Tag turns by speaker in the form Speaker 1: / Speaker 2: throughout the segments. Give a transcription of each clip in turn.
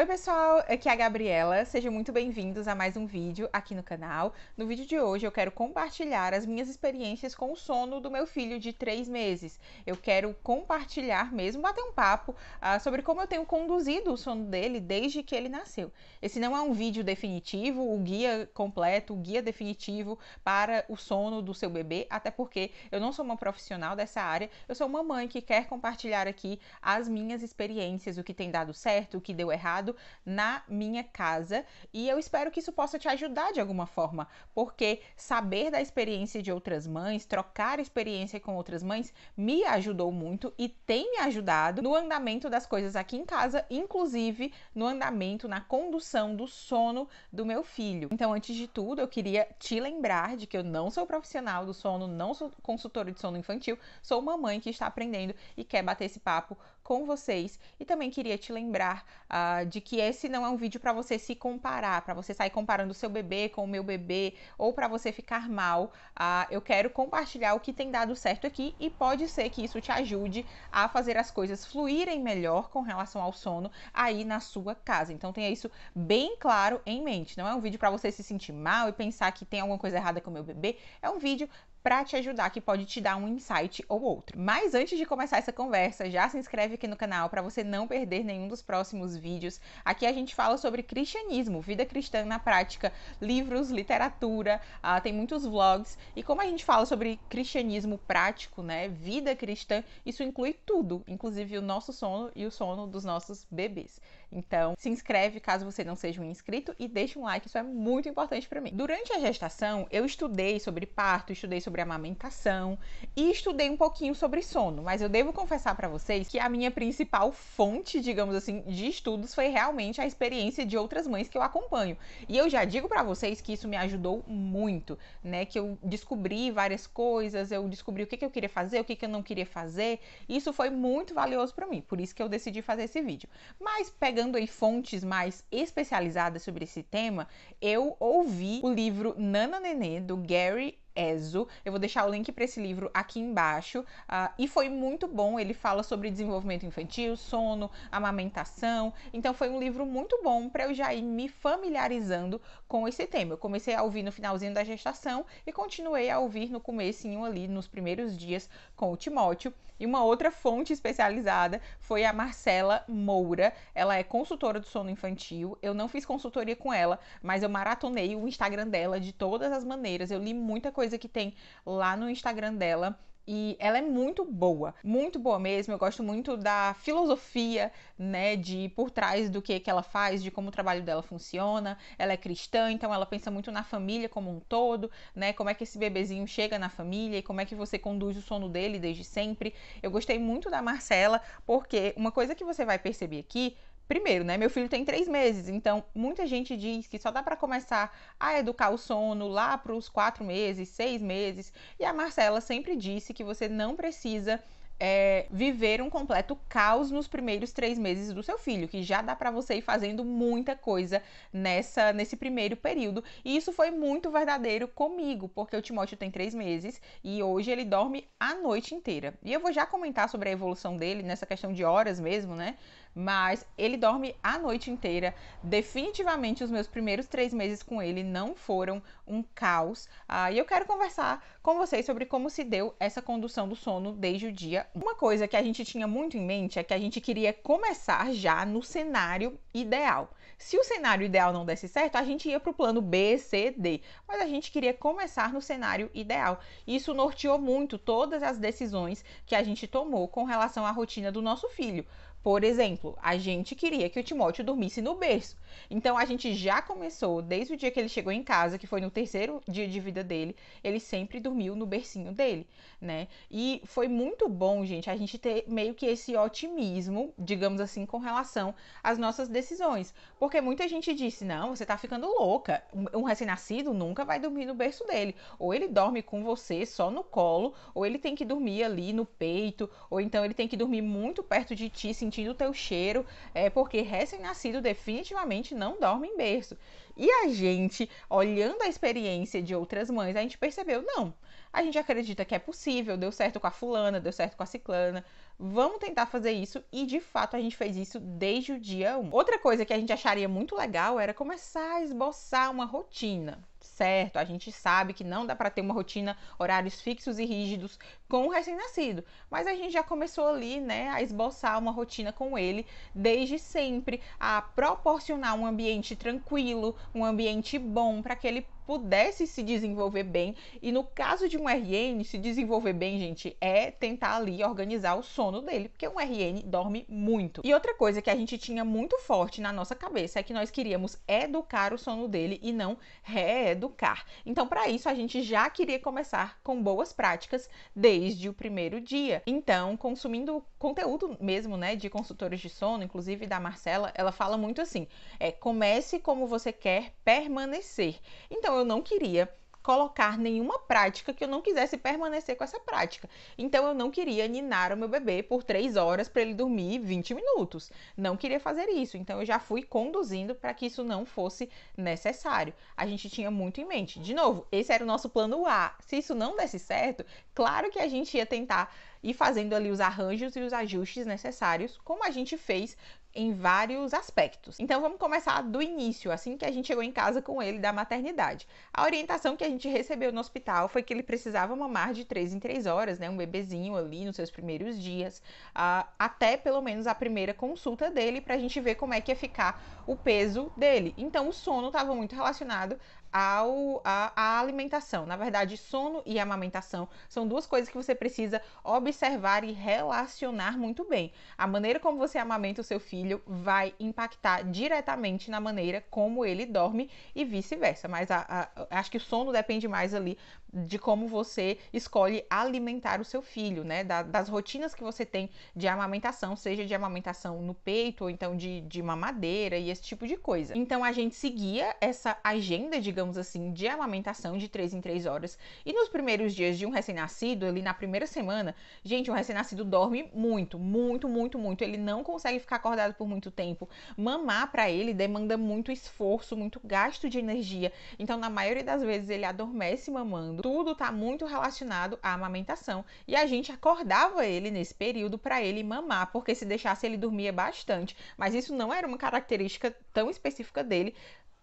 Speaker 1: Oi pessoal, aqui é a Gabriela, sejam muito bem-vindos a mais um vídeo aqui no canal. No vídeo de hoje eu quero compartilhar as minhas experiências com o sono do meu filho de 3 meses. Eu quero compartilhar mesmo, bater um papo uh, sobre como eu tenho conduzido o sono dele desde que ele nasceu. Esse não é um vídeo definitivo, o guia completo, o guia definitivo para o sono do seu bebê, até porque eu não sou uma profissional dessa área, eu sou uma mãe que quer compartilhar aqui as minhas experiências, o que tem dado certo, o que deu errado na minha casa. E eu espero que isso possa te ajudar de alguma forma, porque saber da experiência de outras mães, trocar experiência com outras mães, me ajudou muito e tem me ajudado no andamento das coisas aqui em casa, inclusive no andamento, na condução do sono do meu filho. Então, antes de tudo, eu queria te lembrar de que eu não sou profissional do sono, não sou consultora de sono infantil, sou uma mãe que está aprendendo e quer bater esse papo com vocês e também queria te lembrar uh, de que esse não é um vídeo para você se comparar, para você sair comparando o seu bebê com o meu bebê ou para você ficar mal. Uh, eu quero compartilhar o que tem dado certo aqui e pode ser que isso te ajude a fazer as coisas fluírem melhor com relação ao sono aí na sua casa. Então tenha isso bem claro em mente. Não é um vídeo para você se sentir mal e pensar que tem alguma coisa errada com o meu bebê. É um vídeo para te ajudar, que pode te dar um insight ou outro. Mas antes de começar essa conversa, já se inscreve aqui no canal para você não perder nenhum dos próximos vídeos. Aqui a gente fala sobre cristianismo, vida cristã na prática, livros, literatura, uh, tem muitos vlogs. E como a gente fala sobre cristianismo prático, né, vida cristã, isso inclui tudo, inclusive o nosso sono e o sono dos nossos bebês. Então, se inscreve caso você não seja um inscrito e deixa um like, isso é muito importante para mim. Durante a gestação, eu estudei sobre parto, estudei sobre amamentação e estudei um pouquinho sobre sono, mas eu devo confessar para vocês que a minha principal fonte, digamos assim, de estudos foi realmente a experiência de outras mães que eu acompanho. E eu já digo para vocês que isso me ajudou muito, né? Que eu descobri várias coisas, eu descobri o que, que eu queria fazer, o que, que eu não queria fazer. Isso foi muito valioso para mim, por isso que eu decidi fazer esse vídeo. Mas pegando usando aí fontes mais especializadas sobre esse tema, eu ouvi o livro Nana Nenê, do Gary Ezo. Eu vou deixar o link para esse livro aqui embaixo. Uh, e foi muito bom. Ele fala sobre desenvolvimento infantil, sono, amamentação. Então foi um livro muito bom para eu já ir me familiarizando com esse tema. Eu comecei a ouvir no finalzinho da gestação e continuei a ouvir no comecinho ali, nos primeiros dias com o Timóteo. E uma outra fonte especializada foi a Marcela Moura. Ela é consultora do sono infantil. Eu não fiz consultoria com ela, mas eu maratonei o Instagram dela de todas as maneiras. Eu li muita coisa que tem lá no Instagram dela e ela é muito boa, muito boa mesmo. Eu gosto muito da filosofia, né, de por trás do que que ela faz, de como o trabalho dela funciona. Ela é cristã, então ela pensa muito na família como um todo, né? Como é que esse bebezinho chega na família e como é que você conduz o sono dele desde sempre. Eu gostei muito da Marcela, porque uma coisa que você vai perceber aqui Primeiro, né? Meu filho tem três meses, então muita gente diz que só dá para começar a educar o sono lá para os quatro meses, seis meses. E a Marcela sempre disse que você não precisa é, viver um completo caos nos primeiros três meses do seu filho, que já dá para você ir fazendo muita coisa nessa nesse primeiro período. E isso foi muito verdadeiro comigo, porque o Timóteo tem três meses e hoje ele dorme a noite inteira. E eu vou já comentar sobre a evolução dele nessa questão de horas mesmo, né? mas ele dorme a noite inteira. Definitivamente, os meus primeiros três meses com ele não foram um caos. Ah, e eu quero conversar com vocês sobre como se deu essa condução do sono desde o dia. Uma coisa que a gente tinha muito em mente é que a gente queria começar já no cenário ideal. Se o cenário ideal não desse certo, a gente ia para o plano B, C, D, mas a gente queria começar no cenário ideal. Isso norteou muito todas as decisões que a gente tomou com relação à rotina do nosso filho. Por exemplo, a gente queria que o Timóteo dormisse no berço, então a gente já começou, desde o dia que ele chegou em casa, que foi no terceiro dia de vida dele, ele sempre dormiu no bercinho dele, né? E foi muito bom, gente, a gente ter meio que esse otimismo, digamos assim, com relação às nossas decisões. Porque muita gente disse: não, você tá ficando louca. Um recém-nascido nunca vai dormir no berço dele. Ou ele dorme com você só no colo, ou ele tem que dormir ali no peito, ou então ele tem que dormir muito perto de ti, sentindo o teu cheiro. É porque recém-nascido definitivamente não dorme em berço. E a gente, olhando a experiência de outras mães, a gente percebeu, não, a gente acredita que é possível, deu certo com a fulana, deu certo com a ciclana. Vamos tentar fazer isso e de fato a gente fez isso desde o dia 1. Outra coisa que a gente acharia muito legal era começar a esboçar uma rotina. Certo, a gente sabe que não dá para ter uma rotina, horários fixos e rígidos com o recém-nascido, mas a gente já começou ali, né, a esboçar uma rotina com ele desde sempre, a proporcionar um ambiente tranquilo, um ambiente bom para que ele pudesse se desenvolver bem. E no caso de um RN, se desenvolver bem, gente, é tentar ali organizar o sono dele, porque um RN dorme muito. E outra coisa que a gente tinha muito forte na nossa cabeça é que nós queríamos educar o sono dele e não reeducar. Então, para isso, a gente já queria começar com boas práticas desde o primeiro dia. Então, consumindo conteúdo mesmo, né, de consultores de sono, inclusive da Marcela, ela fala muito assim: é, comece como você quer permanecer. Então, eu não queria colocar nenhuma prática que eu não quisesse permanecer com essa prática. Então eu não queria ninar o meu bebê por três horas para ele dormir 20 minutos. Não queria fazer isso. Então eu já fui conduzindo para que isso não fosse necessário. A gente tinha muito em mente. De novo, esse era o nosso plano A. Se isso não desse certo, claro que a gente ia tentar ir fazendo ali os arranjos e os ajustes necessários, como a gente fez em vários aspectos. Então vamos começar do início, assim que a gente chegou em casa com ele da maternidade. A orientação que a gente recebeu no hospital foi que ele precisava mamar de 3 em 3 horas, né, um bebezinho ali nos seus primeiros dias, uh, até pelo menos a primeira consulta dele para a gente ver como é que ia ficar o peso dele. Então o sono estava muito relacionado ao, a, a, alimentação. Na verdade, sono e amamentação são duas coisas que você precisa observar e relacionar muito bem. A maneira como você amamenta o seu filho vai impactar diretamente na maneira como ele dorme e vice-versa. Mas a, a, acho que o sono depende mais ali de como você escolhe alimentar o seu filho, né? Da, das rotinas que você tem de amamentação, seja de amamentação no peito ou então de, de mamadeira e esse tipo de coisa. Então a gente seguia essa agenda, digamos assim, de amamentação de 3 em 3 horas. E nos primeiros dias de um recém-nascido, ali na primeira semana, gente, um recém-nascido dorme muito, muito, muito, muito. Ele não consegue ficar acordado por muito tempo. Mamar para ele demanda muito esforço, muito gasto de energia. Então, na maioria das vezes, ele adormece mamando período, tudo está muito relacionado à amamentação. E a gente acordava ele nesse período para ele mamar, porque se deixasse ele dormia bastante. Mas isso não era uma característica tão específica dele,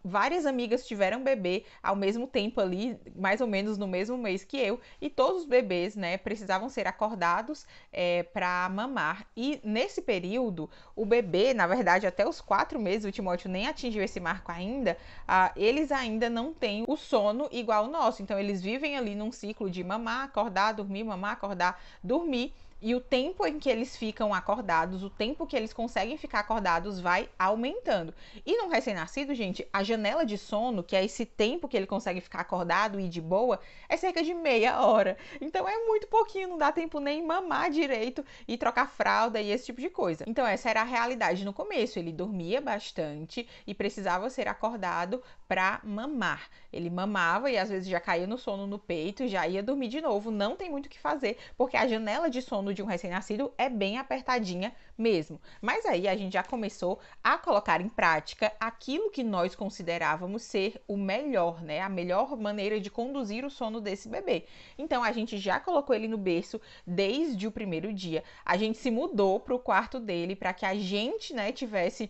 Speaker 1: várias amigas tiveram bebê ao mesmo tempo ali, mais ou menos no mesmo mês que eu, e todos os bebês, né, precisavam ser acordados é, para mamar. E nesse período, o bebê, na verdade, até os quatro meses, o Timóteo nem atingiu esse marco ainda, ah, eles ainda não têm o sono igual ao nosso. Então, eles vivem ali num ciclo de mamar, acordar, dormir, mamar, acordar, dormir. E o tempo em que eles ficam acordados, o tempo que eles conseguem ficar acordados vai aumentando. E no recém-nascido, gente, a janela de sono, que é esse tempo que ele consegue ficar acordado e de boa, é cerca de meia hora. Então é muito pouquinho, não dá tempo nem mamar direito e trocar fralda e esse tipo de coisa. Então essa era a realidade no começo. Ele dormia bastante e precisava ser acordado para mamar. Ele mamava e às vezes já caía no sono no peito, já ia dormir de novo. Não tem muito o que fazer, porque a janela de sono de um recém-nascido é bem apertadinha mesmo. Mas aí a gente já começou a colocar em prática aquilo que nós considerávamos ser o melhor, né? A melhor maneira de conduzir o sono desse bebê. Então a gente já colocou ele no berço desde o primeiro dia. A gente se mudou para o quarto dele para que a gente, né, tivesse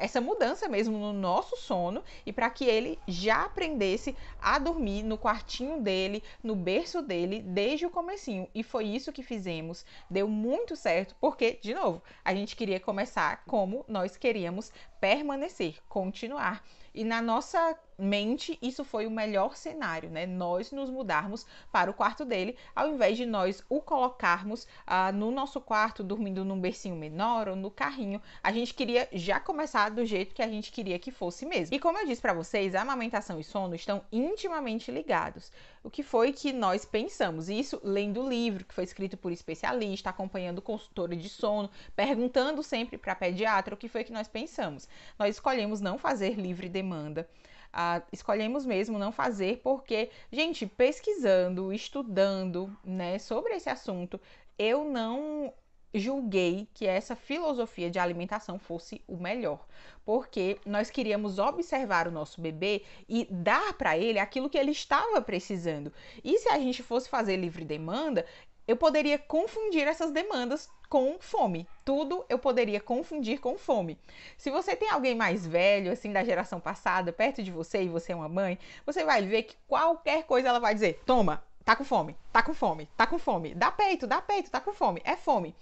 Speaker 1: essa mudança mesmo no nosso sono e para que ele já aprendesse a dormir no quartinho dele, no berço dele, desde o comecinho. E foi isso que fizemos. Deu muito certo, porque, de novo, a gente queria começar como nós queríamos permanecer, continuar. E na nossa mente, isso foi o melhor cenário, né? Nós nos mudarmos para o quarto dele, ao invés de nós o colocarmos ah, no nosso quarto, dormindo num bercinho menor ou no carrinho. A gente queria já começar do jeito que a gente queria que fosse mesmo. E como eu disse para vocês, amamentação e sono estão intimamente ligados o que foi que nós pensamos. Isso lendo o livro que foi escrito por especialista, acompanhando consultora de sono, perguntando sempre para pediatra o que foi que nós pensamos. Nós escolhemos não fazer livre demanda. Ah, escolhemos mesmo não fazer porque, gente, pesquisando, estudando, né, sobre esse assunto, eu não julguei que essa filosofia de alimentação fosse o melhor, porque nós queríamos observar o nosso bebê e dar para ele aquilo que ele estava precisando. E se a gente fosse fazer livre demanda, eu poderia confundir essas demandas com fome. Tudo eu poderia confundir com fome. Se você tem alguém mais velho, assim, da geração passada, perto de você e você é uma mãe, você vai ver que qualquer coisa ela vai dizer: toma, tá com fome, tá com fome, tá com fome, dá peito, dá peito, tá com fome, é fome.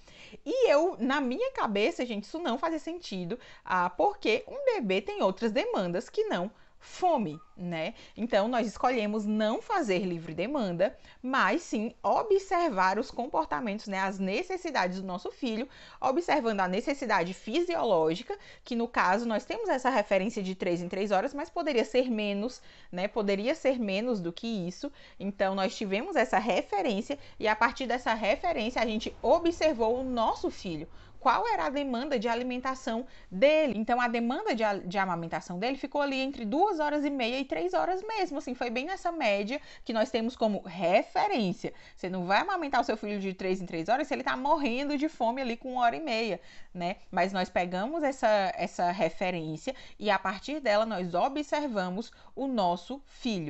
Speaker 1: E eu, na minha cabeça, gente, isso não fazia sentido, ah, porque um bebê tem outras demandas que não fome, né? Então nós escolhemos não fazer livre demanda, mas sim observar os comportamentos, né, as necessidades do nosso filho, observando a necessidade fisiológica, que no caso nós temos essa referência de 3 em 3 horas, mas poderia ser menos, né? Poderia ser menos do que isso. Então nós tivemos essa referência e a partir dessa referência a gente observou o nosso filho, qual era a demanda de alimentação dele. Então, a demanda de, de amamentação dele ficou ali entre duas horas e meia e três horas mesmo. Assim, foi bem nessa média que nós temos como referência. Você não vai amamentar o seu filho de três em três horas se ele tá morrendo de fome ali com uma hora e meia, né? Mas nós pegamos essa, essa referência e a partir dela nós observamos o nosso filho.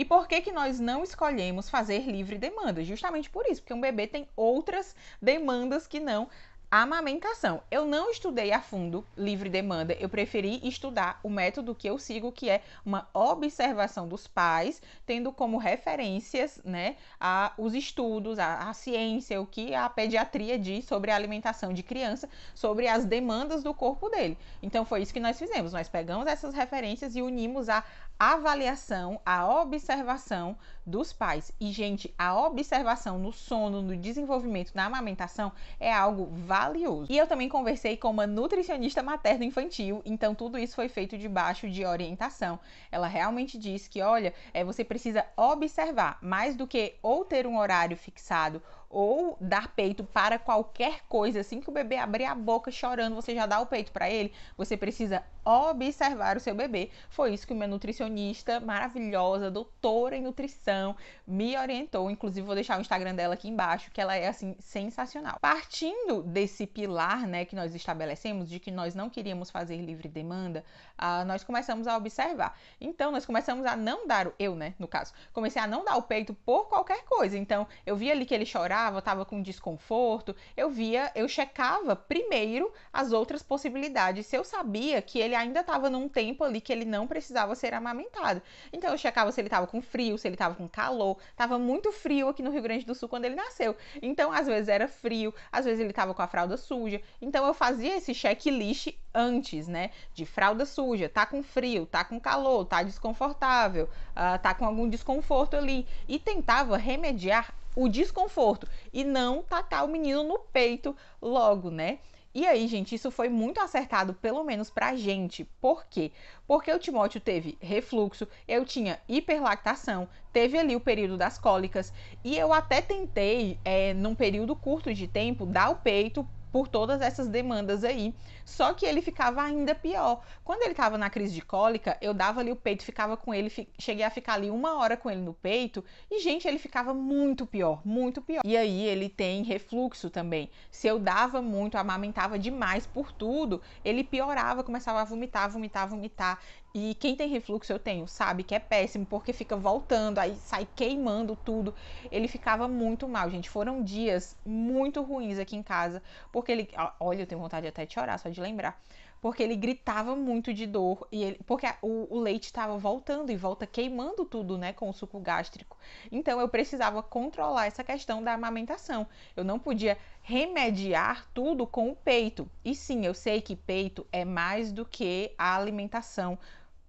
Speaker 1: E por que, que nós não escolhemos fazer livre demanda? Justamente por isso, porque um bebê tem outras demandas que não a amamentação. Eu não estudei a fundo livre demanda, eu preferi estudar o método que eu sigo, que é uma observação dos pais, tendo como referências, né, a, os estudos, a, a ciência, o que a pediatria diz sobre a alimentação de criança, sobre as demandas do corpo dele. Então foi isso que nós fizemos, nós pegamos essas referências e unimos a avaliação, a observação dos pais. E, gente, a observação no sono, no desenvolvimento, na amamentação é algo valioso. E eu também conversei com uma nutricionista materno-infantil, então tudo isso foi feito debaixo de orientação. Ela realmente disse que, olha, é, você precisa observar mais do que ou ter um horário fixado ou dar peito para qualquer coisa, assim que o bebê abrir a boca chorando, você já dá o peito para ele, você precisa observar o seu bebê. Foi isso que minha nutricionista maravilhosa, doutora em nutrição, me orientou. Inclusive, vou deixar o Instagram dela aqui embaixo, que ela é assim sensacional. Partindo desse pilar, né, que nós estabelecemos de que nós não queríamos fazer livre demanda, uh, nós começamos a observar. Então, nós começamos a não dar o eu, né, no caso. Comecei a não dar o peito por qualquer coisa. Então, eu vi ali que ele chorava incomodava, estava com desconforto, eu via, eu checava primeiro as outras possibilidades. Se eu sabia que ele ainda estava num tempo ali que ele não precisava ser amamentado. Então eu checava se ele estava com frio, se ele estava com calor. Tava muito frio aqui no Rio Grande do Sul quando ele nasceu. Então às vezes era frio, às vezes ele estava com a fralda suja. Então eu fazia esse checklist antes, né? De fralda suja, tá com frio, tá com calor, tá desconfortável, uh, tá com algum desconforto ali. E tentava remediar o desconforto e não tacar o menino no peito logo, né? E aí, gente, isso foi muito acertado, pelo menos pra gente. Por quê? Porque o Timóteo teve refluxo, eu tinha hiperlactação, teve ali o período das cólicas, e eu até tentei, é, num período curto de tempo, dar o peito por todas essas demandas aí. Só que ele ficava ainda pior. Quando ele estava na crise de cólica, eu dava ali o peito, ficava com ele, fi... cheguei a ficar ali uma hora com ele no peito e, gente, ele ficava muito pior, muito pior. E aí ele tem refluxo também. Se eu dava muito, amamentava demais por tudo, ele piorava, começava a vomitar, vomitar, vomitar. E quem tem refluxo, eu tenho, sabe que é péssimo, porque fica voltando, aí sai queimando tudo. Ele ficava muito mal, gente. Foram dias muito ruins aqui em casa, porque ele. Olha, eu tenho vontade até de chorar, só de lembrar. Porque ele gritava muito de dor, e ele, porque o, o leite estava voltando e volta queimando tudo, né, com o suco gástrico. Então eu precisava controlar essa questão da amamentação. Eu não podia remediar tudo com o peito. E sim, eu sei que peito é mais do que a alimentação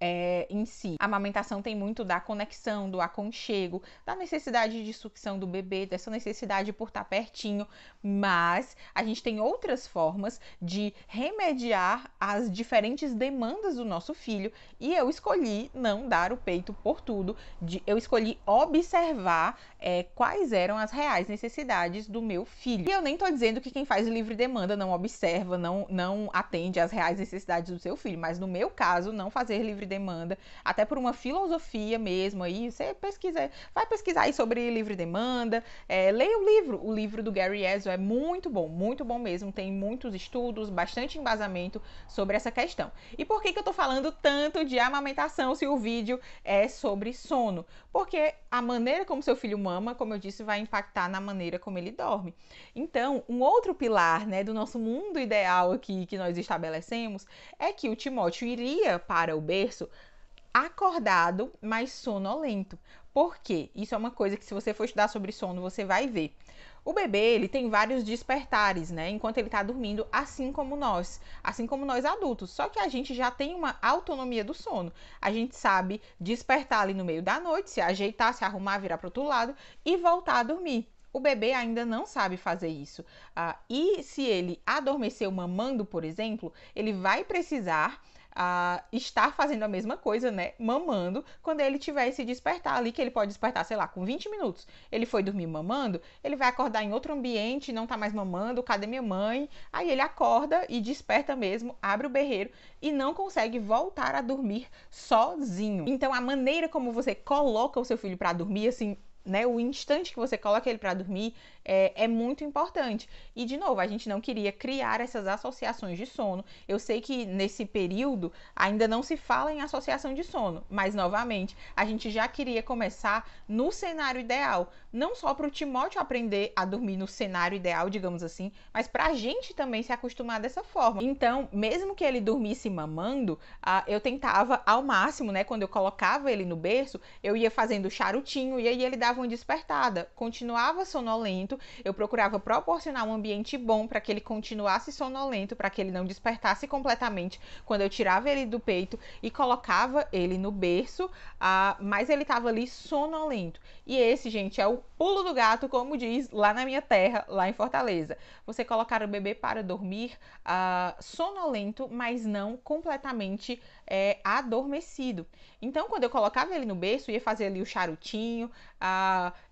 Speaker 1: é, em si. A amamentação tem muito da conexão, do aconchego, da necessidade de sucção do bebê, dessa necessidade por estar tá pertinho, mas a gente tem outras formas de remediar as diferentes demandas do nosso filho e eu escolhi não dar o peito por tudo, de, eu escolhi observar é, quais eram as reais necessidades do meu filho. E eu nem tô dizendo que quem faz livre demanda não observa, não, não atende às reais necessidades do seu filho, mas no meu caso, não fazer livre demanda, até por uma filosofia mesmo aí. Você pesquisa, vai pesquisar aí sobre livre demanda, é, leia o livro. O livro do Gary Ezzo é muito bom, muito bom mesmo. Tem muitos estudos, bastante embasamento sobre essa questão. E por que, que eu tô falando tanto de amamentação se o vídeo é sobre sono? Porque a maneira como seu filho mama, como eu disse, vai impactar na maneira como ele dorme. Então, um outro pilar né, do nosso mundo ideal aqui que nós estabelecemos é que o Timóteo iria para o berço acordado, mas sonolento. Por quê? Isso é uma coisa que se você for estudar sobre sono, você vai ver. O bebê, ele tem vários despertares, né? Enquanto ele tá dormindo, assim como nós, assim como nós adultos. Só que a gente já tem uma autonomia do sono. A gente sabe despertar ali no meio da noite, se ajeitar, se arrumar, virar para outro lado e voltar a dormir. O bebê ainda não sabe fazer isso. Ah, e se ele adormeceu mamando, por exemplo, ele vai precisar a estar fazendo a mesma coisa, né? Mamando, quando ele tiver esse despertar ali, que ele pode despertar, sei lá, com 20 minutos. Ele foi dormir mamando, ele vai acordar em outro ambiente, não tá mais mamando, cadê minha mãe? Aí ele acorda e desperta mesmo, abre o berreiro e não consegue voltar a dormir sozinho. Então a maneira como você coloca o seu filho para dormir, assim, né, o instante que você coloca ele para dormir é, é, muito importante. E, de novo, a gente não queria criar essas associações de sono. Eu sei que nesse período ainda não se fala em associação de sono, mas, novamente, a gente já queria começar no cenário ideal. Não só para o Timóteo aprender a dormir no cenário ideal, digamos assim, mas para a gente também se acostumar dessa forma. Então, mesmo que ele dormisse mamando, uh, eu tentava ao máximo, né, quando eu colocava ele no berço, eu ia fazendo charutinho e aí ele dava davam despertada. Continuava sonolento, eu procurava proporcionar um ambiente bom para que ele continuasse sonolento, para que ele não despertasse completamente quando eu tirava ele do peito e colocava ele no berço, ah, mas ele estava ali sonolento. E esse, gente, é o pulo do gato, como diz lá na minha terra, lá em Fortaleza. Você colocar o bebê para dormir ah, sonolento, mas não completamente é, adormecido. Então, quando eu colocava ele no berço, ia fazer ali o charutinho, ah,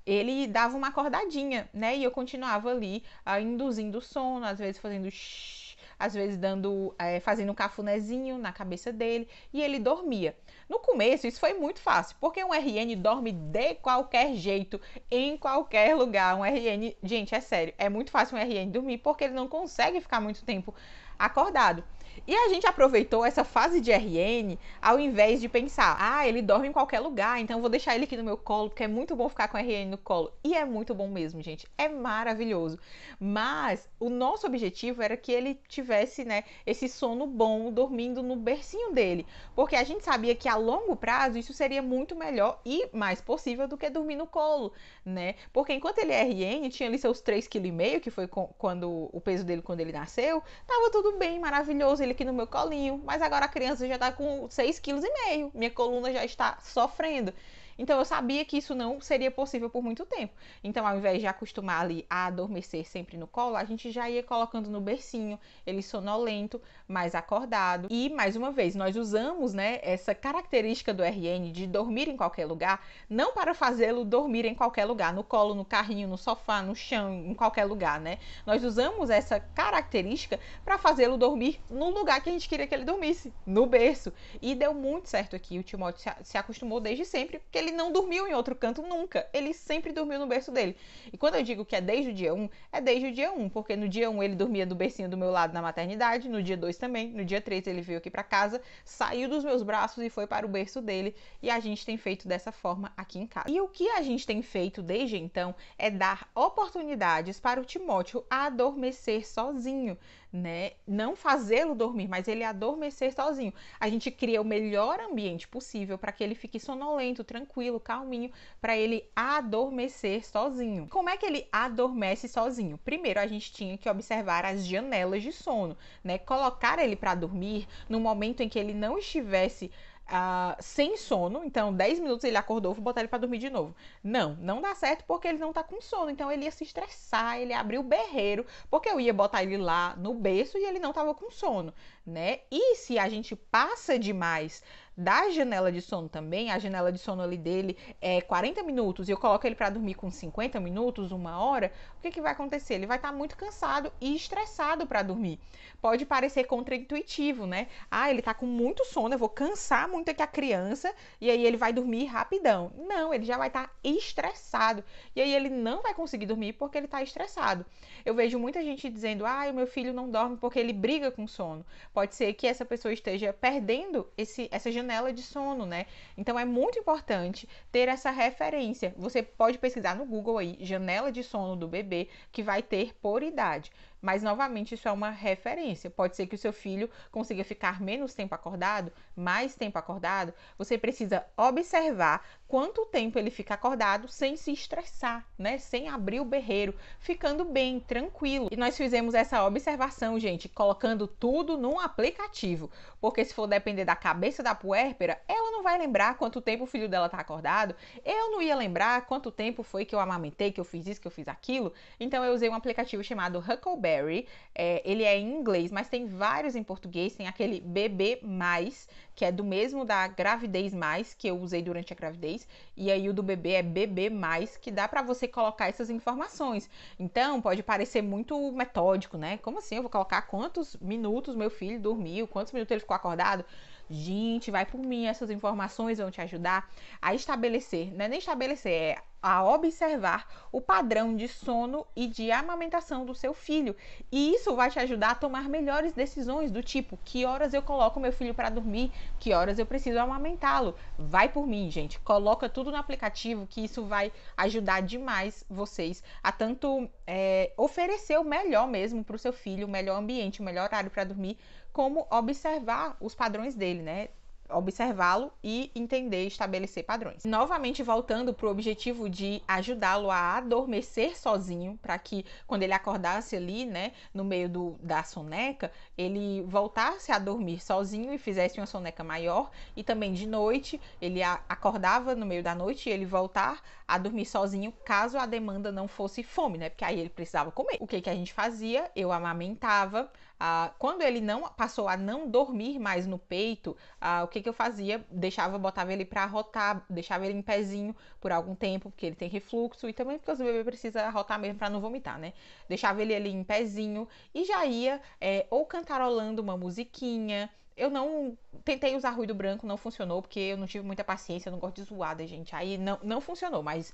Speaker 1: ele dava uma acordadinha, né? E eu continuava ali ah, induzindo o sono, às vezes fazendo shh, às vezes dando, é, fazendo um cafunézinho na cabeça dele e ele dormia. No começo isso foi muito fácil, porque um RN dorme de qualquer jeito, em qualquer lugar. Um RN, gente, é sério, é muito fácil um RN dormir porque ele não consegue ficar muito tempo acordado. E a gente aproveitou essa fase de RN ao invés de pensar, ah, ele dorme em qualquer lugar, então vou deixar ele aqui no meu colo, porque é muito bom ficar com RN no colo. E é muito bom mesmo, gente. É maravilhoso. Mas o nosso objetivo era que ele tivesse, né, esse sono bom, dormindo no bercinho dele. Porque a gente sabia que a longo prazo isso seria muito melhor e mais possível do que dormir no colo, né? Porque enquanto ele é RN, tinha ali seus 3,5 kg, que foi quando o peso dele quando ele nasceu, tava tudo bem, maravilhoso trouxe ele aqui no meu colinho, mas agora a criança já está com 6,5 kg. Minha coluna já está sofrendo. Então eu sabia que isso não seria possível por muito tempo. Então ao invés de acostumar ali a adormecer sempre no colo, a gente já ia colocando no bercinho, ele sonolento, mais acordado. E mais uma vez, nós usamos, né, essa característica do RN de dormir em qualquer lugar, não para fazê-lo dormir em qualquer lugar, no colo, no carrinho, no sofá, no chão, em qualquer lugar, né? Nós usamos essa característica para fazê-lo dormir no lugar que a gente queria que ele dormisse, no berço. E deu muito certo aqui, o Timóteo se acostumou desde sempre, porque ele ele não dormiu em outro canto nunca. Ele sempre dormiu no berço dele. E quando eu digo que é desde o dia 1, é desde o dia 1, porque no dia 1 ele dormia no bercinho do meu lado na maternidade, no dia 2 também, no dia 3 ele veio aqui para casa, saiu dos meus braços e foi para o berço dele, e a gente tem feito dessa forma aqui em casa. E o que a gente tem feito desde então é dar oportunidades para o Timóteo adormecer sozinho né? Não fazê-lo dormir, mas ele adormecer sozinho. A gente cria o melhor ambiente possível para que ele fique sonolento, tranquilo, calminho, para ele adormecer sozinho. Como é que ele adormece sozinho? Primeiro, a gente tinha que observar as janelas de sono, né? Colocar ele para dormir no momento em que ele não estivesse Uh, sem sono, então 10 minutos ele acordou, vou botar ele para dormir de novo. Não, não dá certo porque ele não tá com sono, então ele ia se estressar, ele ia abrir o berreiro, porque eu ia botar ele lá no berço e ele não tava com sono, né? E se a gente passa demais da janela de sono também, a janela de sono ali dele é 40 minutos e eu coloco ele para dormir com 50 minutos, uma hora, o que, que vai acontecer? Ele vai estar tá muito cansado e estressado para dormir. Pode parecer contraintuitivo, né? Ah, ele tá com muito sono, eu vou cansar muito aqui a criança e aí ele vai dormir rapidão. Não, ele já vai estar tá estressado e aí ele não vai conseguir dormir porque ele tá estressado. Eu vejo muita gente dizendo: ah, o meu filho não dorme porque ele briga com sono. Pode ser que essa pessoa esteja perdendo esse, essa janela janela de sono, né? Então é muito importante ter essa referência. Você pode pesquisar no Google aí, janela de sono do bebê, que vai ter por idade. Mas novamente isso é uma referência. Pode ser que o seu filho consiga ficar menos tempo acordado, mais tempo acordado. Você precisa observar quanto tempo ele fica acordado sem se estressar, né? Sem abrir o berreiro, ficando bem, tranquilo. E nós fizemos essa observação, gente, colocando tudo num aplicativo, porque se for depender da cabeça da puérpera, ela não vai lembrar quanto tempo o filho dela tá acordado. Eu não ia lembrar quanto tempo foi que eu amamentei, que eu fiz isso, que eu fiz aquilo. Então eu usei um aplicativo chamado Huckleberry Barry. É, ele é em inglês, mas tem vários em português. Tem aquele Bebê Mais, que é do mesmo da Gravidez Mais, que eu usei durante a gravidez. E aí o do bebê é Bebê Mais, que dá para você colocar essas informações. Então, pode parecer muito metódico, né? Como assim? Eu vou colocar quantos minutos meu filho dormiu, quantos minutos ele ficou acordado? Gente, vai por mim, essas informações vão te ajudar a estabelecer, não é nem estabelecer, é a observar o padrão de sono e de amamentação do seu filho. E isso vai te ajudar a tomar melhores decisões do tipo que horas eu coloco meu filho para dormir, que horas eu preciso amamentá-lo. Vai por mim, gente. Coloca tudo no aplicativo que isso vai ajudar demais vocês a tanto é, oferecer o melhor mesmo para o seu filho, o melhor ambiente, o melhor horário para dormir, como observar os padrões dele dele, né? Observá-lo e entender, estabelecer padrões. Novamente voltando para o objetivo de ajudá-lo a adormecer sozinho, para que quando ele acordasse ali, né, no meio do, da soneca, ele voltasse a dormir sozinho e fizesse uma soneca maior. E também de noite, ele a, acordava no meio da noite e ele voltar a dormir sozinho caso a demanda não fosse fome, né? Porque aí ele precisava comer. O que, que a gente fazia? Eu amamentava, ah, quando ele não passou a não dormir mais no peito, ah, o que, que eu fazia? Deixava, botava ele para rotar, deixava ele em pezinho por algum tempo, porque ele tem refluxo e também porque o bebê precisa rotar mesmo para não vomitar, né? Deixava ele ali em pezinho e já ia é, ou cantarolando uma musiquinha, eu não tentei usar ruído branco, não funcionou, porque eu não tive muita paciência, eu não gosto de zoada, gente. Aí não, não funcionou, mas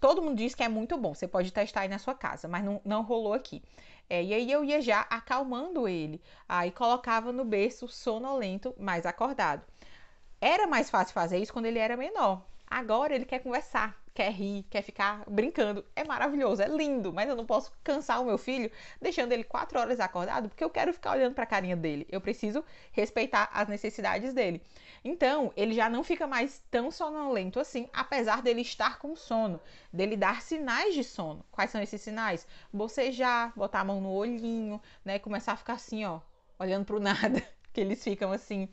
Speaker 1: todo mundo diz que é muito bom. Você pode testar aí na sua casa, mas não, não rolou aqui. É, e aí eu ia já acalmando ele. Aí colocava no berço sonolento, mas acordado. Era mais fácil fazer isso quando ele era menor. Agora ele quer conversar quer rir, quer ficar brincando. É maravilhoso, é lindo, mas eu não posso cansar o meu filho deixando ele quatro horas acordado porque eu quero ficar olhando para a carinha dele. Eu preciso respeitar as necessidades dele. Então, ele já não fica mais tão sonolento assim, apesar dele estar com sono, dele dar sinais de sono. Quais são esses sinais? Bocejar, botar a mão no olhinho, né? Começar a ficar assim, ó, olhando para o nada, que eles ficam assim.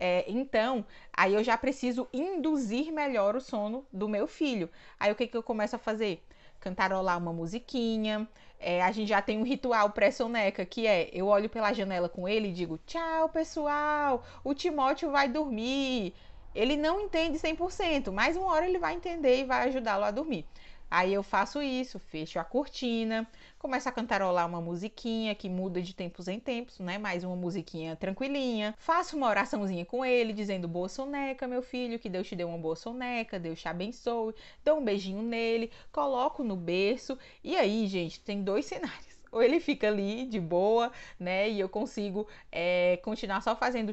Speaker 1: É, então, aí eu já preciso induzir melhor o sono do meu filho. Aí o que, que eu começo a fazer? Cantarolar uma musiquinha. É, a gente já tem um ritual pré-soneca, que é eu olho pela janela com ele e digo: tchau, pessoal, o Timóteo vai dormir. Ele não entende 100%, mas uma hora ele vai entender e vai ajudá-lo a dormir. Aí eu faço isso, fecho a cortina, começa a cantarolar uma musiquinha que muda de tempos em tempos, né? Mais uma musiquinha tranquilinha. Faço uma oraçãozinha com ele, dizendo boa soneca, meu filho, que Deus te dê uma boa soneca, Deus te abençoe. Dou um beijinho nele, coloco no berço. E aí, gente, tem dois cenários ou ele fica ali de boa, né? E eu consigo é, continuar só fazendo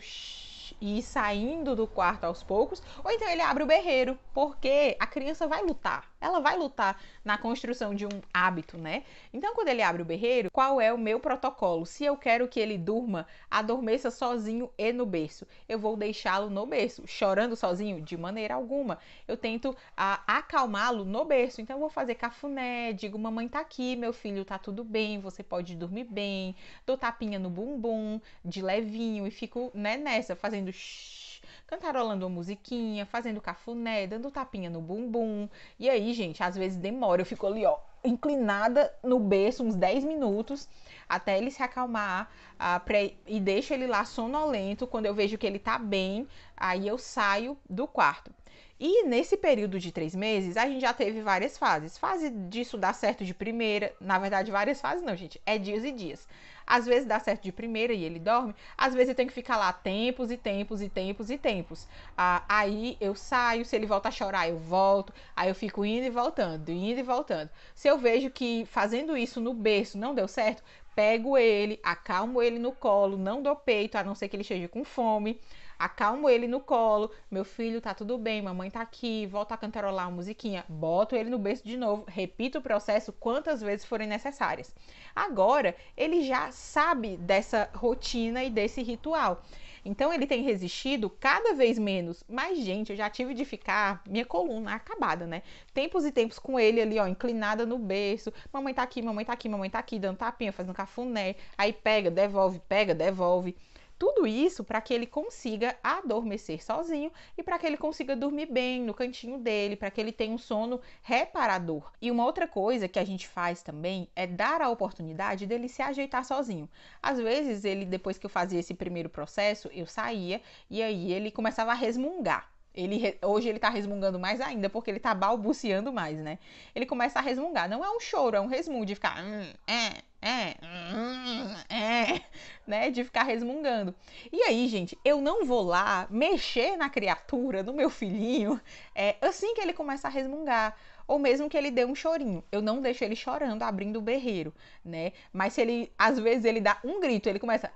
Speaker 1: e saindo do quarto aos poucos, ou então ele abre o berreiro, porque a criança vai lutar, ela vai lutar na construção de um hábito, né? Então, quando ele abre o berreiro, qual é o meu protocolo? Se eu quero que ele durma, adormeça sozinho e no berço, eu vou deixá-lo no berço, chorando sozinho? De maneira alguma. Eu tento acalmá-lo no berço, então eu vou fazer cafuné, digo: mamãe tá aqui, meu filho tá tudo bem, você pode dormir bem, dou tapinha no bumbum, de levinho, e fico né, nessa, fazendo shhh cantarolando uma musiquinha, fazendo cafuné, dando tapinha no bumbum. E aí, gente, às vezes demora, eu fico ali, ó, inclinada no berço uns 10 minutos até ele se acalmar ah, e deixa ele lá sonolento. Quando eu vejo que ele tá bem, aí eu saio do quarto. E nesse período de três meses, a gente já teve várias fases. Fase disso dar certo de primeira, na verdade, várias fases não, gente, é dias e dias. Às vezes dá certo de primeira e ele dorme, às vezes eu tenho que ficar lá tempos e tempos e tempos e tempos. Ah, aí eu saio, se ele volta a chorar, eu volto, aí eu fico indo e voltando, indo e voltando. Se eu vejo que fazendo isso no berço não deu certo, pego ele, acalmo ele no colo, não dou peito, a não ser que ele esteja com fome, acalmo ele no colo, meu filho tá tudo bem, mamãe tá aqui, volta a cantarolar uma musiquinha, boto ele no berço de novo, repito o processo quantas vezes forem necessárias. Agora, ele já sabe dessa rotina e desse ritual. Então ele tem resistido cada vez menos. Mas, gente, eu já tive de ficar minha coluna acabada, né? Tempos e tempos com ele ali, ó, inclinada no berço. Mamãe tá aqui, mamãe tá aqui, mamãe tá aqui, dando tapinha, fazendo cafuné. Aí pega, devolve, pega, devolve. Tudo isso para que ele consiga adormecer sozinho e para que ele consiga dormir bem no cantinho dele, para que ele tenha um sono reparador. E uma outra coisa que a gente faz também é dar a oportunidade dele se ajeitar sozinho. Às vezes ele depois que eu fazia esse primeiro processo, eu saía e aí ele começava a resmungar. Ele, hoje ele tá resmungando mais ainda, porque ele tá balbuciando mais, né? Ele começa a resmungar. Não é um choro, é um resmungo de ficar. Hum, é, é, hum, é, né? De ficar resmungando. E aí, gente, eu não vou lá mexer na criatura, no meu filhinho, é, assim que ele começa a resmungar. Ou mesmo que ele dê um chorinho. Eu não deixo ele chorando, abrindo o berreiro, né? Mas se ele, às vezes, ele dá um grito, ele começa.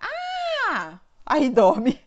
Speaker 1: Ah! Aí dorme.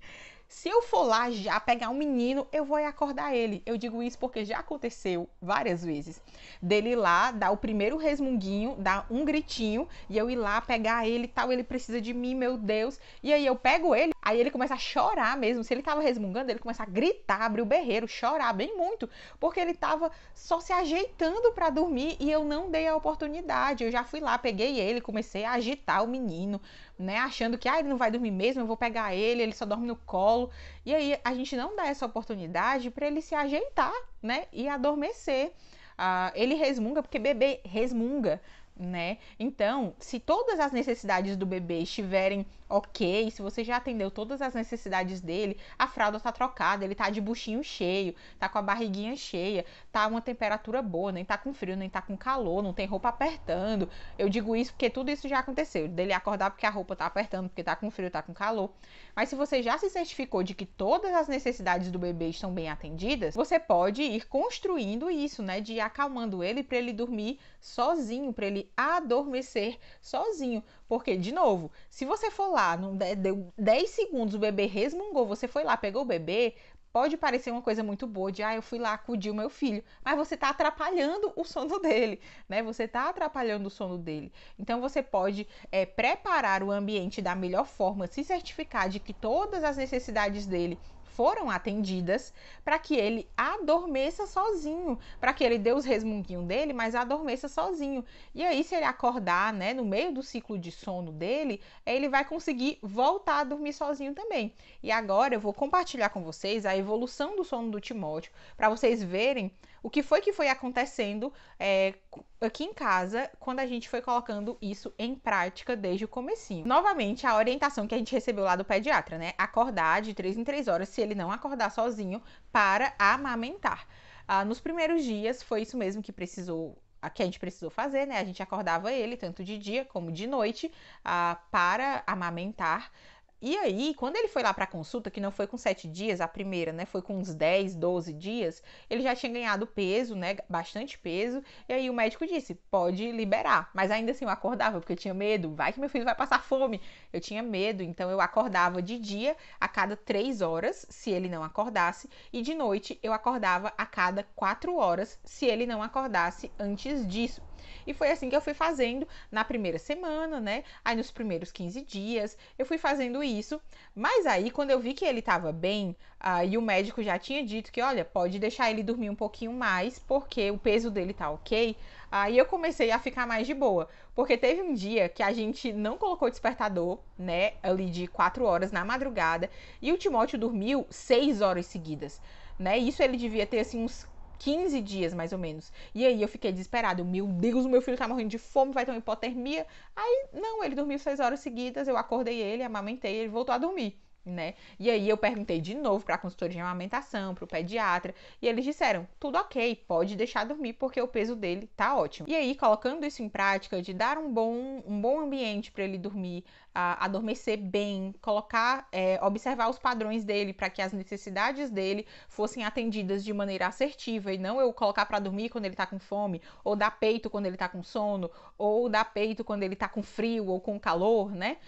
Speaker 1: Se eu for lá já pegar um menino, eu vou acordar ele. Eu digo isso porque já aconteceu várias vezes. Dele ir lá, dar o primeiro resmunguinho, dar um gritinho, e eu ir lá pegar ele tal, ele precisa de mim, meu Deus. E aí eu pego ele. Aí ele começa a chorar mesmo. Se ele tava resmungando, ele começa a gritar, abrir o berreiro, chorar bem muito, porque ele tava só se ajeitando para dormir e eu não dei a oportunidade. Eu já fui lá, peguei ele, comecei a agitar o menino, né, achando que ah, ele não vai dormir mesmo, eu vou pegar ele, ele só dorme no colo. E aí a gente não dá essa oportunidade para ele se ajeitar, né, e adormecer. Ah, ele resmunga porque bebê resmunga, né? Então, se todas as necessidades do bebê estiverem ok, se você já atendeu todas as necessidades dele, a fralda tá trocada, ele tá de buchinho cheio, tá com a barriguinha cheia, tá uma temperatura boa, nem tá com frio, nem tá com calor, não tem roupa apertando. Eu digo isso porque tudo isso já aconteceu, dele acordar porque a roupa tá apertando, porque tá com frio, tá com calor. Mas se você já se certificou de que todas as necessidades do bebê estão bem atendidas, você pode ir construindo isso, né, de ir acalmando ele para ele dormir sozinho, para ele adormecer sozinho. Porque, de novo, se você for lá, não deu 10 segundos, o bebê resmungou, você foi lá, pegou o bebê, pode parecer uma coisa muito boa de, ah, eu fui lá acudir o meu filho, mas você está atrapalhando o sono dele, né? Você está atrapalhando o sono dele. Então você pode é, preparar o ambiente da melhor forma, se certificar de que todas as necessidades dele foram atendidas, para que ele adormeça sozinho, para que ele dê os resmunguinhos dele, mas adormeça sozinho. E aí, se ele acordar, né, no meio do ciclo de sono dele, ele vai conseguir voltar a dormir sozinho também. E agora eu vou compartilhar com vocês a evolução do sono do Timóteo, para vocês verem o que foi que foi acontecendo é, aqui em casa quando a gente foi colocando isso em prática desde o comecinho. Novamente, a orientação que a gente recebeu lá do pediatra, né? Acordar de 3 em 3 horas, se ele não acordar sozinho, para amamentar. Ah, nos primeiros dias foi isso mesmo que precisou que a gente precisou fazer, né? A gente acordava ele tanto de dia como de noite ah, para amamentar. E aí, quando ele foi lá para consulta, que não foi com 7 dias, a primeira, né? Foi com uns 10, 12 dias, ele já tinha ganhado peso, né? Bastante peso. E aí o médico disse: pode liberar. Mas ainda assim eu acordava, porque eu tinha medo. Vai que meu filho vai passar fome. Eu tinha medo, então eu acordava de dia a cada 3 horas, se ele não acordasse, e de noite eu acordava a cada 4 horas, se ele não acordasse antes disso. E foi assim que eu fui fazendo na primeira semana, né? Aí nos primeiros 15 dias eu fui fazendo isso. Mas aí, quando eu vi que ele tava bem, uh, e o médico já tinha dito que, olha, pode deixar ele dormir um pouquinho mais, porque o peso dele tá ok. Aí eu comecei a ficar mais de boa, porque teve um dia que a gente não colocou despertador, né, ali de 4 horas na madrugada, e o Timóteo dormiu 6 horas seguidas, né? Isso ele devia ter assim uns 15 dias, mais ou menos. E aí eu fiquei desesperada. Eu, meu Deus, o meu filho tá morrendo de fome, vai ter uma hipotermia. Aí, não, ele dormiu 6 horas seguidas, eu acordei ele, amamentei, ele voltou a dormir né? E aí eu perguntei de novo para a consultora de amamentação, para o pediatra, e eles disseram: tudo ok, pode deixar dormir porque o peso dele tá ótimo. E aí, colocando isso em prática, de dar um bom, um bom ambiente para ele dormir, a, adormecer bem, colocar, é, observar os padrões dele para que as necessidades dele fossem atendidas de maneira assertiva e não eu colocar para dormir quando ele tá com fome, ou dar peito quando ele tá com sono, ou dar peito quando ele tá com frio ou com calor, né?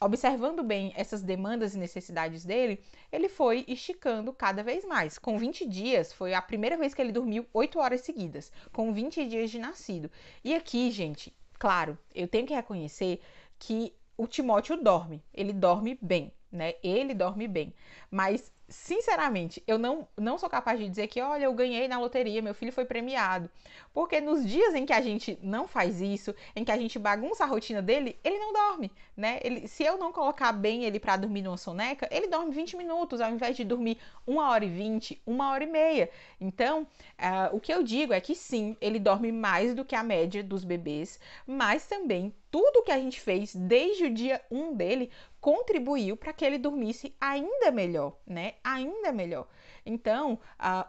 Speaker 1: observando bem essas demandas e necessidades dele, ele foi esticando cada vez mais. Com 20 dias, foi a primeira vez que ele dormiu 8 horas seguidas, com 20 dias de nascido. E aqui, gente, claro, eu tenho que reconhecer que o Timóteo dorme, ele dorme bem, né? Ele dorme bem, mas sinceramente, eu não, não sou capaz de dizer que, olha, eu ganhei na loteria, meu filho foi premiado. Porque nos dias em que a gente não faz isso, em que a gente bagunça a rotina dele, ele não dorme, né? Ele, se eu não colocar bem ele para dormir numa soneca, ele dorme 20 minutos, ao invés de dormir uma hora e 20, uma hora e meia. Então, uh, o que eu digo é que sim, ele dorme mais do que a média dos bebês, mas também tudo que a gente fez desde o dia 1 um dele contribuiu para que ele dormisse ainda melhor, né? Ainda melhor. Então,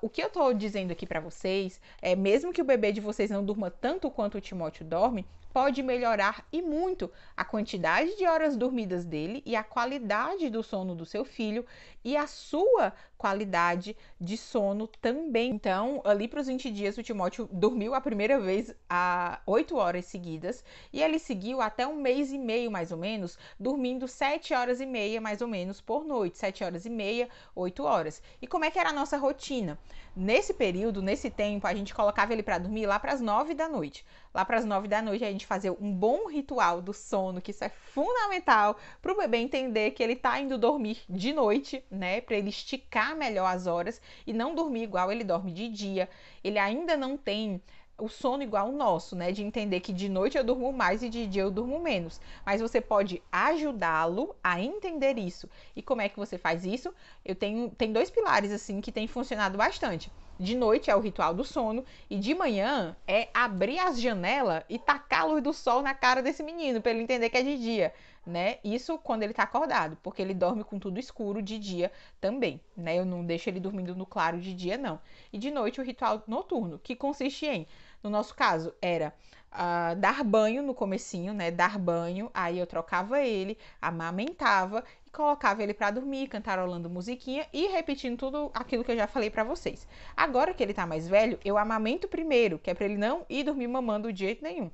Speaker 1: o que eu estou dizendo aqui para vocês é, mesmo que o bebê de vocês não durma tanto quanto o Timóteo dorme, pode melhorar e muito a quantidade de horas dormidas dele e a qualidade do sono do seu filho e a sua qualidade de sono também. Então, ali para os 20 dias, o Timóteo dormiu a primeira vez a 8 horas seguidas e ele seguiu até um mês e meio, mais ou menos, dormindo 7 horas e meia, mais ou menos, por noite, 7 horas e meia, 8 horas. E como é que era a nossa rotina? Nesse período, nesse tempo, a gente colocava ele para dormir lá para as 9 da noite lá para as nove da noite, a gente fazer um bom ritual do sono, que isso é fundamental para o bebê entender que ele está indo dormir de noite, né? Para ele esticar melhor as horas e não dormir igual ele dorme de dia. Ele ainda não tem o sono igual o nosso, né? De entender que de noite eu durmo mais e de dia eu durmo menos. Mas você pode ajudá-lo a entender isso. E como é que você faz isso? Eu tenho tem dois pilares assim que tem funcionado bastante. De noite é o ritual do sono e de manhã é abrir as janelas e tacar a luz do sol na cara desse menino para ele entender que é de dia, né? Isso quando ele tá acordado, porque ele dorme com tudo escuro de dia também, né? Eu não deixo ele dormindo no claro de dia não. E de noite o ritual noturno, que consiste em, no nosso caso, era Uh, dar banho no comecinho, né? Dar banho, aí eu trocava ele, amamentava colocava ele para dormir, cantarolando musiquinha e repetindo tudo aquilo que eu já falei para vocês. Agora que ele tá mais velho, eu amamento primeiro, que é para ele não ir dormir mamando de jeito nenhum.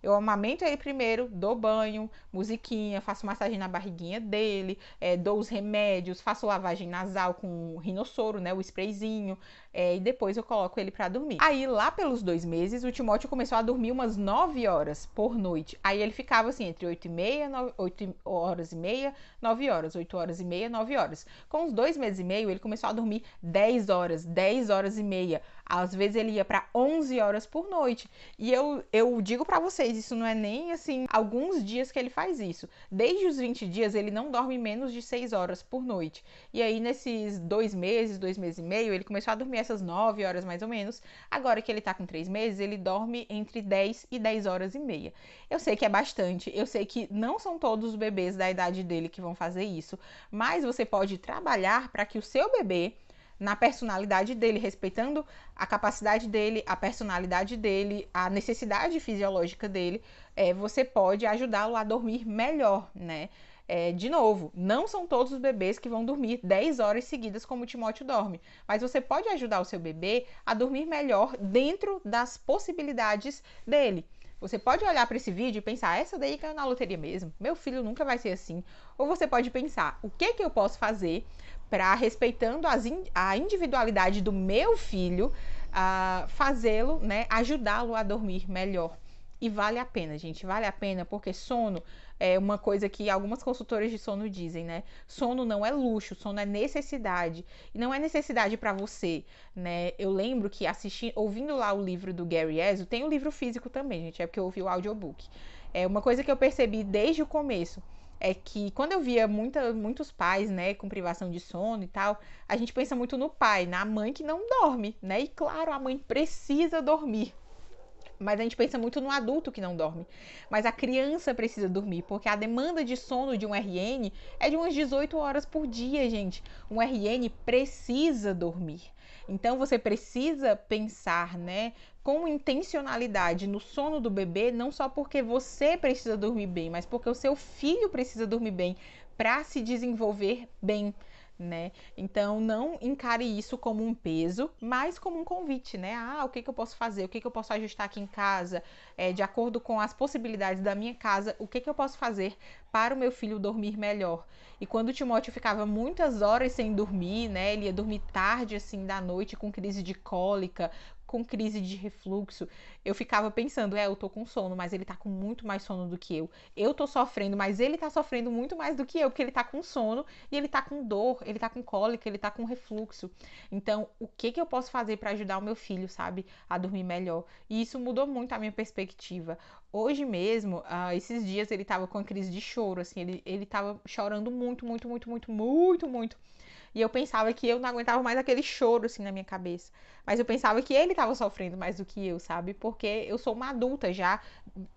Speaker 1: Eu amamento ele primeiro, dou banho, musiquinha, faço massagem na barriguinha dele, é, dou os remédios, faço lavagem nasal com o rinossoro, né, o sprayzinho, é, e depois eu coloco ele para dormir. Aí lá pelos dois meses, o Timóteo começou a dormir umas 9 horas por noite. Aí ele ficava assim, entre 8 e meia, 8 horas e meia, 9 horas, 8 horas e meia, 9 horas. Com os dois meses e meio, ele começou a dormir 10 horas, 10 horas e meia. Às vezes ele ia para 11 horas por noite. E eu, eu digo para vocês, isso não é nem assim, alguns dias que ele faz isso. Desde os 20 dias, ele não dorme menos de 6 horas por noite. E aí, nesses dois meses, dois meses e meio, ele começou a dormir essas 9 horas mais ou menos. Agora que ele tá com 3 meses, ele dorme entre 10 e 10 horas e meia. Eu sei que é bastante, eu sei que não são todos os bebês da idade dele que vão fazer isso, mas você pode trabalhar para que o seu bebê na personalidade dele, respeitando a capacidade dele, a personalidade dele, a necessidade fisiológica dele, é, você pode ajudá-lo a dormir melhor, né? É, de novo, não são todos os bebês que vão dormir 10 horas seguidas como o Timóteo dorme, mas você pode ajudar o seu bebê a dormir melhor dentro das possibilidades dele. Você pode olhar para esse vídeo e pensar, ah, essa daí caiu na loteria mesmo, meu filho nunca vai ser assim. Ou você pode pensar, o que, que eu posso fazer para, respeitando in a individualidade do meu filho, uh, fazê-lo, né, ajudá-lo a dormir melhor. E vale a pena, gente, vale a pena, porque sono é uma coisa que algumas consultoras de sono dizem, né? Sono não é luxo, sono é necessidade. E não é necessidade para você, né? Eu lembro que assistindo, ouvindo lá o livro do Gary Ezzo, tem um livro físico também, gente, é porque eu ouvi o audiobook. É uma coisa que eu percebi desde o começo é que quando eu via muita, muitos pais, né, com privação de sono e tal, a gente pensa muito no pai, na mãe que não dorme, né? E claro, a mãe precisa dormir, mas a gente pensa muito no adulto que não dorme. Mas a criança precisa dormir, porque a demanda de sono de um RN é de umas 18 horas por dia, gente. Um RN precisa dormir. Então você precisa pensar, né, com intencionalidade no sono do bebê, não só porque você precisa dormir bem, mas porque o seu filho precisa dormir bem para se desenvolver bem, né? Então não encare isso como um peso, mas como um convite, né? Ah, o que, que eu posso fazer? O que, que eu posso ajustar aqui em casa? É, de acordo com as possibilidades da minha casa, o que, que eu posso fazer para o meu filho dormir melhor? E quando o Timóteo ficava muitas horas sem dormir, né? Ele ia dormir tarde, assim, da noite, com crise de cólica, com crise de refluxo, eu ficava pensando, é, eu tô com sono, mas ele tá com muito mais sono do que eu. Eu tô sofrendo, mas ele tá sofrendo muito mais do que eu, porque ele tá com sono e ele tá com dor, ele tá com cólica, ele tá com refluxo. Então, o que que eu posso fazer para ajudar o meu filho, sabe, a dormir melhor? E isso mudou muito a minha perspectiva. Hoje mesmo, uh, esses dias ele tava com a crise de choro, assim, ele, ele tava chorando muito, muito, muito, muito, muito, muito. E eu pensava que eu não aguentava mais aquele choro, assim, na minha cabeça. Mas eu pensava que ele estava sofrendo mais do que eu, sabe? Porque eu sou uma adulta já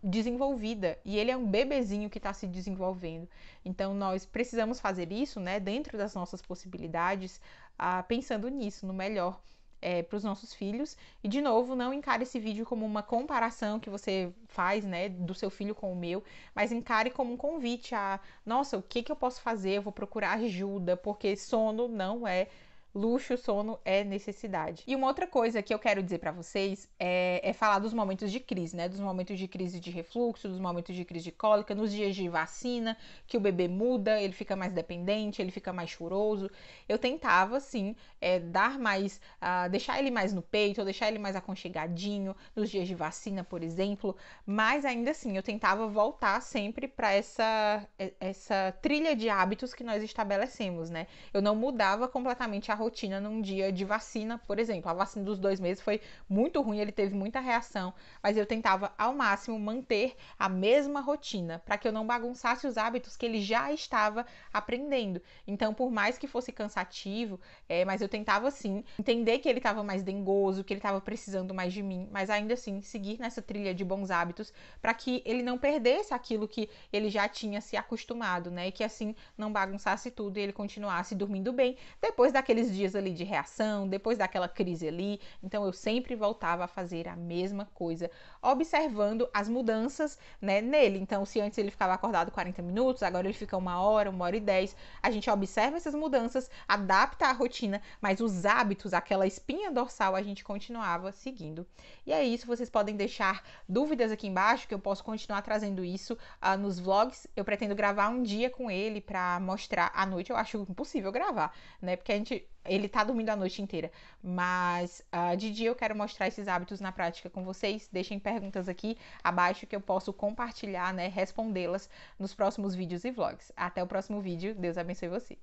Speaker 1: desenvolvida e ele é um bebezinho que está se desenvolvendo. Então nós precisamos fazer isso, né, dentro das nossas possibilidades, ah, pensando nisso, no melhor é, para os nossos filhos. E de novo, não encare esse vídeo como uma comparação que você faz, né, do seu filho com o meu, mas encare como um convite a, nossa, o que que eu posso fazer? Eu vou procurar ajuda, porque sono não é luxo, sono é necessidade. E uma outra coisa que eu quero dizer para vocês é, é, falar dos momentos de crise, né? Dos momentos de crise de refluxo, dos momentos de crise de cólica, nos dias de vacina, que o bebê muda, ele fica mais dependente, ele fica mais choroso. Eu tentava, assim, é, dar mais, uh, deixar ele mais no peito, ou deixar ele mais aconchegadinho nos dias de vacina, por exemplo, mas ainda assim, eu tentava voltar sempre para essa, é, essa trilha de hábitos que nós estabelecemos, né? Eu não mudava completamente a rotina num dia de vacina, por exemplo. A vacina dos dois meses foi muito ruim, ele teve muita reação, mas eu tentava ao máximo manter a mesma rotina para que eu não bagunçasse os hábitos que ele já estava aprendendo. Então, por mais que fosse cansativo, é, mas eu tentava sim entender que ele estava mais dengoso, que ele estava precisando mais de mim, mas ainda assim seguir nessa trilha de bons hábitos para que ele não perdesse aquilo que ele já tinha se acostumado, né? E que assim não bagunçasse tudo e ele continuasse dormindo bem depois daqueles dias ali de reação, depois daquela crise ali. Então eu sempre voltava a fazer a mesma coisa, observando as mudanças né, nele. Então, se antes ele ficava acordado 40 minutos, agora ele fica uma hora, uma hora e dez. A gente observa essas mudanças, adapta a rotina, mas os hábitos, aquela espinha dorsal, a gente continuava seguindo. E é isso, vocês podem deixar dúvidas aqui embaixo, que eu posso continuar trazendo isso uh, nos vlogs. Eu pretendo gravar um dia com ele para mostrar. À noite eu acho impossível gravar, né? Porque a gente ele tá dormindo a noite inteira. Mas uh, ah, de dia eu quero mostrar esses hábitos na prática com vocês. Deixem perguntas aqui abaixo que eu posso compartilhar, né? Respondê-las nos próximos vídeos e vlogs. Até o próximo vídeo. Deus abençoe você.